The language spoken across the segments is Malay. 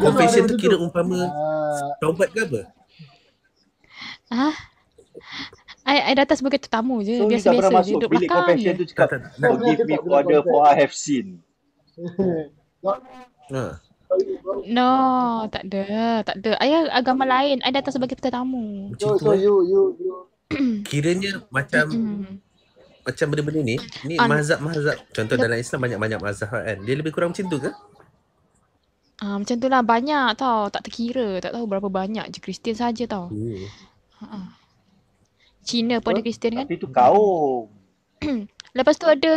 confession tu kira umpama ah. taubat ke apa? Ah. I, I datang sebagai tetamu je. biasa biasa-biasa biasa masuk duduk bilik belakang je. Tu cakap, tak, tak, oh, give me order for I have seen. Ha. no, tak ada. Tak ada. Ayah agama lain. I datang sebagai tetamu. So, so eh. you, you, Kiranya macam macam benda-benda ni, ni mazhab-mazhab. Contoh dalam Islam banyak-banyak mazhab kan. Dia lebih kurang macam tu ke? Ah uh, macam itulah banyak tau, tak terkira, tak tahu berapa banyak je Kristian saja tau. Yeah. Hmm. Cina pun ada Kristian kan? Tapi tu kaum. Lepas tu ada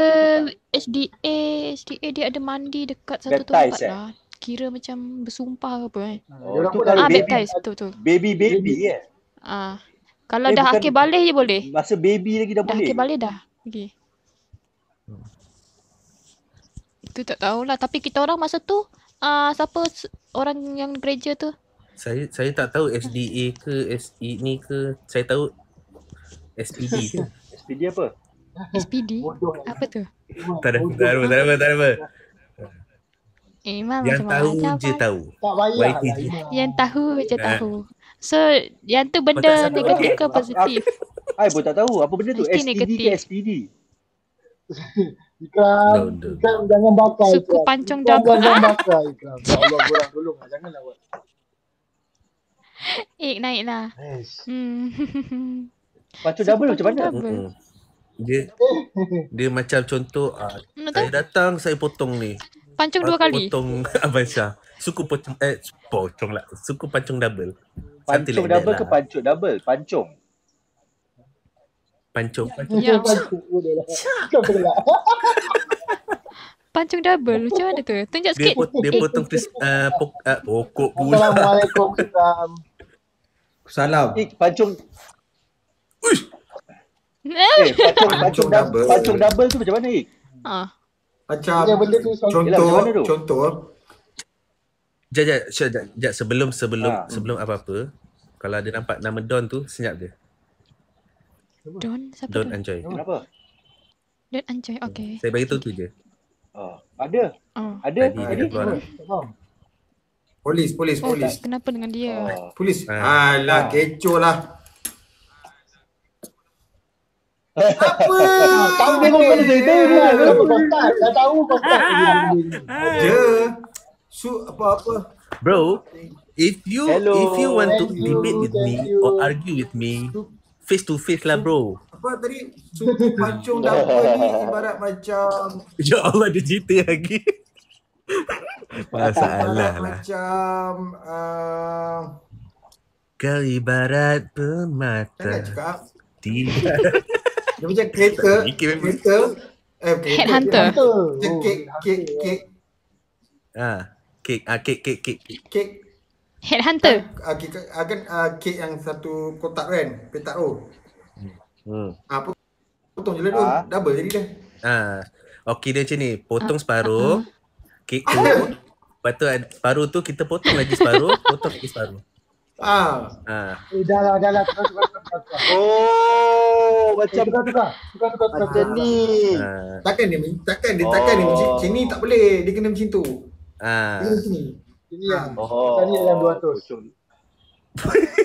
HDA, HDA dia ada mandi dekat satu tempat eh? lah. Kira macam bersumpah ke apa eh. ah, baptize betul ah, tu. Baby baby ya. Ah. kalau eh, dah akhir balik je boleh. Masa baby lagi dah, boleh. Dah akhir balik dah. Okey. Hmm. Itu tak tahulah tapi kita orang masa tu uh, siapa orang yang gereja tu? Saya saya tak tahu SDA ke SE ni ke. Saya tahu SPD tu. SPD apa? SPD? Apa tu? Tak ada, tak ada, tak ada, tak ada. Imam eh, eh. lah, yang tahu je tahu. Tak YTG. Lah, eh. yang tahu je ha. tahu. So, yang tu oh, benda oh, negatif ke positif? Hai, pun tak tahu. Apa benda tu? SPD ke SPD? Ikram, no, jangan bakar Suku ikram. pancong ikram, jangan, jangan bakar Ikram. Ya Allah, kurang tolong lah. Janganlah buat. Eh, naiklah. Yes. Hmm. Pancong double macam mana? Double. Dia, dia macam contoh, uh, saya datang, saya potong ni. Pancong dua kali? Potong Abang Syah. Suku pancong, eh, pancong lah. Suku pancong double. Pancong double lah. ke pancong double? Pancong. Pancung. Ya, pancung. Ya. Pancung. Lah. Pancung. Pancung double. Macam mana tu? Tunjuk sikit. Dia, pot, dia potong kris, uh, pok, uh, pokok pula. Assalamualaikum. Salam. Salam. Eh, pancung. Uish. Eh, eh pancung, pancung, pancung double. double tu macam mana ni? Eh? Ah. Ha. Macam benda, benda tu contoh eh, lah, contoh. Jaja, jaja, jaja sebelum sebelum ha. sebelum apa-apa kalau ada nampak nama Don tu senyap dia. Don siapa Don Anjoy. Kenapa? Don Anjoy. Okey. Saya bagi tahu tu je. Oh, ada. Oh. Ada. Tadi ada. Dia ada. Polis, lah. polis, polis. Oh, kenapa dengan dia? Oh. Polis. Ah. Alah, kecoh lah. Apa? Tahu dia pun dia tahu dia. Dah tahu kau. Su apa-apa. Bro, if you Hello. if you want to debate with me or argue with me, face to face lah bro. Apa tadi suku pancung dah apa ni ibarat macam Ya Allah dia cerita lagi. Masalah lah. Macam uh, Kau ibarat permata. Tidak. dia macam kereta. kereta. Eh, Headhunter. Headhunter. Cek, kek, kek, kek. Ah, kek, ah, kek, kek, kek. Kek, Headhunter. Kan, ah, ah, kan, kan, kan, yang satu kotak kan, petak tu. Hmm. Apa ha, potong je lah tu, double jadi dah. Ha. Okey dia macam ni, potong separuh. Uh, huh Kek tu. Lepas tu separuh tu kita potong lagi separuh, potong lagi separuh. Ah. Ah. Eh, dah lah, dah lah. Oh, macam eh, tu tak? Tukar, tukar, tukar. Macam ni. Takkan dia, takkan dia, takkan dia oh. macam ni tak boleh. Dia kena macam tu. Ah. Dia macam ni. Ini yang. Ha. Oh. Tadi dalam 200.